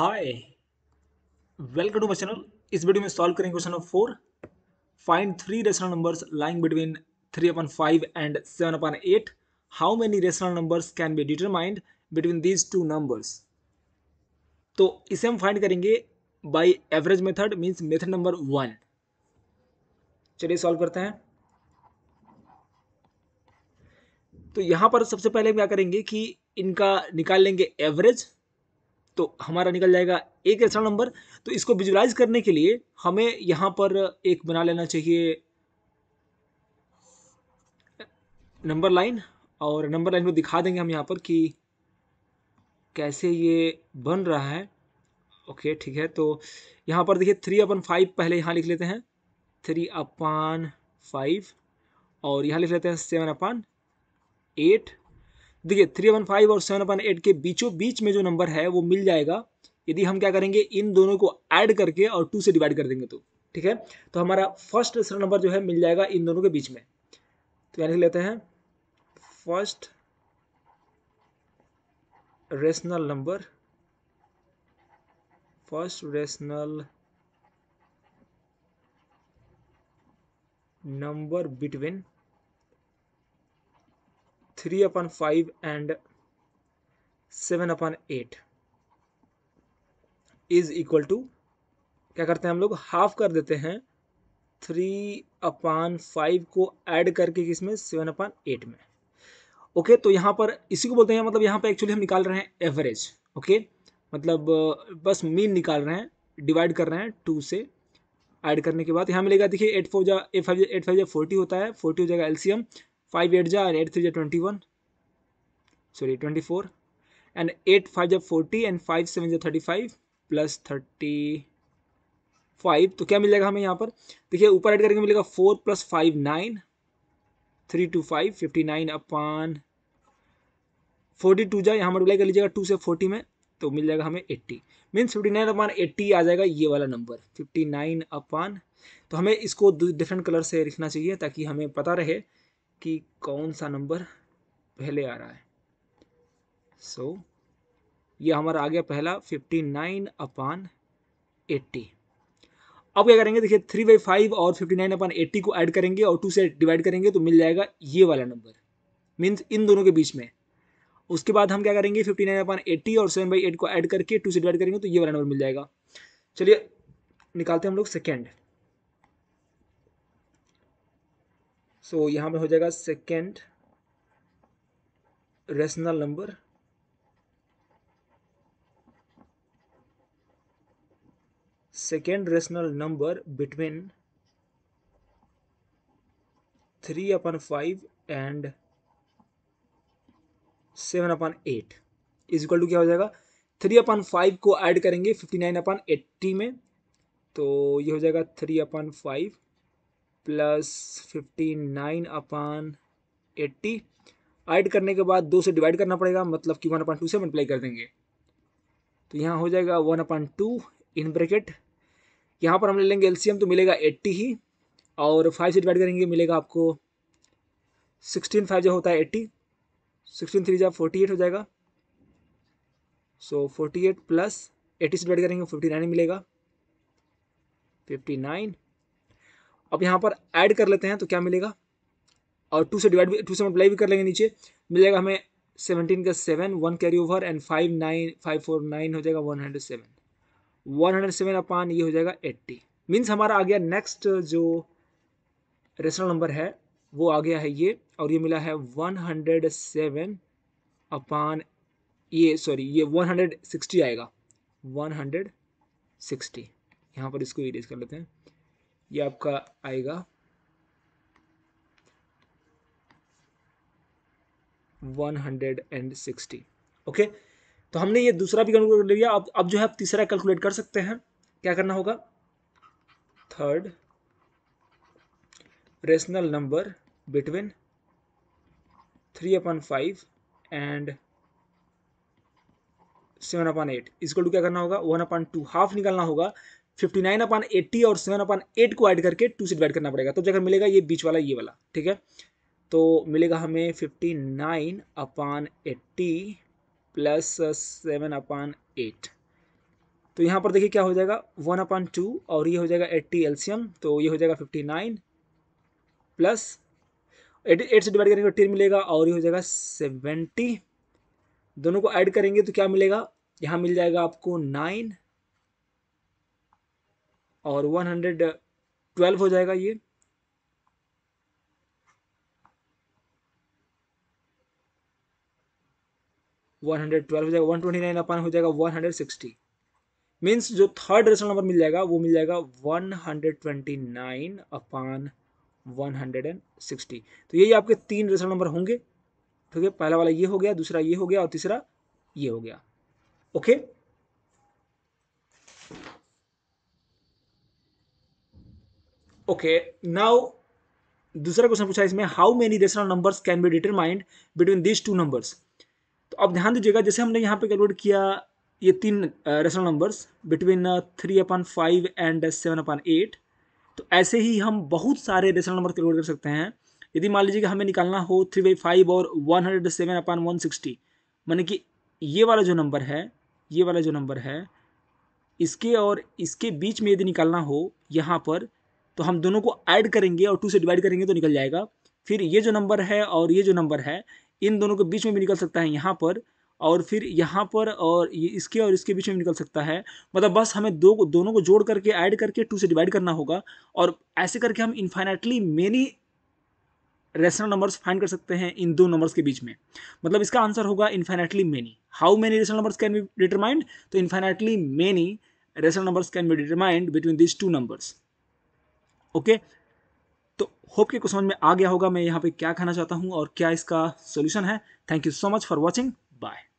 Hi welcome to my channel इस video में solve करेंगे question number four find three rational numbers lying between three upon five and seven upon eight how many rational numbers can be determined between these two numbers तो इसे हम find करेंगे by average method means method number one चलिए solve करते हैं तो यहाँ पर सबसे पहले हम क्या करेंगे कि इनका निकाल लेंगे एवरेज तो हमारा निकल जाएगा एक रेशनल नंबर तो इसको विजुलाइज करने के लिए हमें यहाँ पर एक बना लेना चाहिए नंबर लाइन और नंबर लाइन को दिखा देंगे हम यहाँ पर कि कैसे ये बन रहा है ओके ठीक है तो यहाँ पर देखिए थ्री अपन फाइव पहले यहाँ लिख लेते हैं थ्री अपान फाइव और यहाँ लिख लेते हैं सेवन अपान एट देखिए थ्री अपन फाइव और सेवन अपन एट के बीचों बीच में जो नंबर है वो मिल जाएगा यदि हम क्या करेंगे इन दोनों को ऐड करके और टू से डिवाइड कर देंगे तो ठीक है तो हमारा फर्स्ट दूसरा नंबर जो है मिल जाएगा इन दोनों के बीच में तो यहाँ लिख लेते हैं first rational number first rational number between three upon five and seven upon eight is equal to क्या करते हैं हम लोग हाफ कर देते हैं थ्री अपान फाइव को ऐड करके किसमें सेवन अपान एट में ओके तो यहाँ पर इसी को बोलते हैं मतलब यहाँ पर एक्चुअली हम निकाल रहे हैं एवरेज ओके मतलब बस मीन निकाल रहे हैं डिवाइड कर रहे हैं टू से ऐड करने के बाद यहाँ मिलेगा देखिए एट फोर जा एट फाइव एट फाइव जब फोर्टी होता है फोर्टी हो जाएगा एल्सियम फाइव एट जा एट थ्री जा twenty one sorry twenty four and eight five जा फोर्टी एंड फाइव सेवन जा thirty five plus thirty five तो क्या मिल जाएगा हमें यहाँ पर देखिए ऊपर ऐड करके मिलेगा four plus five nine three two five fifty nine upon forty two जाए यहाँ मल्टीप्लाई कर लीजिएगा टू से फोर्टी में तो मिल जाएगा हमें eighty means fifty nine upon eighty आ जाएगा ये वाला नंबर फिफ्टी नाइन अपान तो हमें इसको डिफरेंट कलर से लिखना चाहिए ताकि हमें पता रहे कि कौन सा नंबर पहले आ रहा है सो so, ये हमारा आ गया पहला फिफ्टी नाइन अपान एट्टी अब क्या करेंगे देखिए थ्री बाई फाइव और फिफ्टी नाइन अपन एट्टी को ऐड करेंगे और टू से डिवाइड करेंगे तो मिल जाएगा ये वाला नंबर मीन्स इन दोनों के बीच में उसके बाद हम क्या करेंगे फिफ्टी नाइन अपन एट्टी और सेवन बाई एट को ऐड करके टू से डिवाइड करेंगे तो ये वाला नंबर मिल जाएगा चलिए निकालते हैं हम लोग सेकेंड सो so, यहाँ पे हो जाएगा second rational number second rational number between three upon five and seven upon eight is equal to क्या हो जाएगा थ्री अपन फाइव को ऐड करेंगे फिफ्टी नाइन अपन एट्टी में तो ये हो जाएगा three upon five plus fifty nine upon eighty add करने के बाद दो से डिवाइड करना पड़ेगा मतलब कि वन अपान टू से मल्टीप्लाई कर देंगे तो यहाँ हो जाएगा one upon two in bracket यहाँ पर हम ले लेंगे एलसीएम तो मिलेगा एट्टी ही और फाइव से डिवाइड करेंगे मिलेगा आपको सिक्सटीन फाइव जो होता है एट्टी सिक्सटीन थ्री जो फोर्टी एट हो जाएगा so forty eight plus eighty से डिवाइड करेंगे फिफ्टी नाइन मिलेगा फिफ्टी नाइन अब यहाँ पर ऐड कर लेते हैं तो क्या मिलेगा और टू से डिवाइड भी टू से मल्टीप्लाई भी कर लेंगे नीचे मिलेगा हमें सेवनटीन का seven one carry over and five nine five four nine हो जाएगा one hundred seven one hundred seven upon ये हो जाएगा एट्टी मीन्स हमारा आ गया नेक्स्ट जो रेशनल नंबर है वो आ गया है ये और ये मिला है वन हंड्रेड सेवन अपान ये सॉरी ये वन हंड्रेड सिक्सटी आएगा वन हंड्रेड सिक्सटी यहाँ पर इसको इरेज कर लेते हैं ये आपका आएगा one hundred and sixty okay तो हमने ये दूसरा भी कैलकुलेट कर लिया अब अब जो है आप तीसरा कैलकुलेट कर सकते हैं क्या करना होगा third rational number between three upon five and seven upon eight इसको टू क्या करना होगा वन अपन टू हाफ निकालना होगा फिफ्टी नाइन अपन एट्टी और सेवन अपन एट को ऐड करके टू से डिवाइड करना पड़ेगा तो जगह मिलेगा ये बीच वाला ये वाला ठीक है तो मिलेगा हमें fifty nine upon eighty plus seven upon eight तो यहाँ पर देखिए क्या हो जाएगा वन अपान टू और ये हो जाएगा एट्टी एल्सियम तो ये हो जाएगा fifty nine plus eight eight से डिवाइड करेंगे टेन मिलेगा और ये हो जाएगा सेवेंटी दोनों को ऐड करेंगे तो क्या मिलेगा यहाँ मिल जाएगा आपको नाइन और वन हंड्रेड ट्वेल्व हो जाएगा ये वन हंड्रेड ट्वेल्व हो जाएगा वन ट्वेंटी नाइन अपन हो जाएगा वन हंड्रेड सिक्सटी मीन्स जो थर्ड रेशनल नंबर मिल जाएगा वो मिल जाएगा one hundred twenty nine upon one hundred and sixty तो यही आपके तीन रेशनल नंबर होंगे ठीक है पहला वाला ये हो गया दूसरा ये हो गया और तीसरा ये हो गया ओके okay? ओके नाउ दूसरा क्वेश्चन पूछा इसमें how many rational numbers can be determined between this two numbers तो अब ध्यान दीजिएगा जैसे हमने यहाँ पे कैलकुलेट किया ये तीन rational numbers between three upon five and seven upon eight तो ऐसे ही हम बहुत सारे रेशनल नंबर कैलकुलेट कर सकते हैं यदि मान लीजिए कि हमें निकालना हो थ्री बाई फाइव और one hundred seven upon one sixty मानी कि ये वाला जो नंबर है ये वाला जो नंबर है इसके और इसके बीच में यदि निकालना हो यहाँ पर तो हम दोनों को ऐड करेंगे और टू से डिवाइड करेंगे तो निकल जाएगा फिर ये जो नंबर है और ये जो नंबर है इन दोनों के बीच में भी निकल सकता है यहाँ पर और फिर यहाँ पर और ये इसके और इसके बीच में निकल सकता है मतलब बस हमें दो को दोनों को जोड़ करके ऐड करके टू से डिवाइड करना होगा और ऐसे करके हम infinitely many rational numbers find कर सकते हैं इन दो नंबर्स के बीच में मतलब इसका आंसर होगा infinitely many how many rational numbers can be determined तो infinitely many rational numbers can be determined between this two numbers okay तो होप के क्वेश्चन में आ गया होगा मैं यहाँ पे क्या खाना चाहता हूँ और क्या इसका सोल्यूशन है thank you so much for watching bye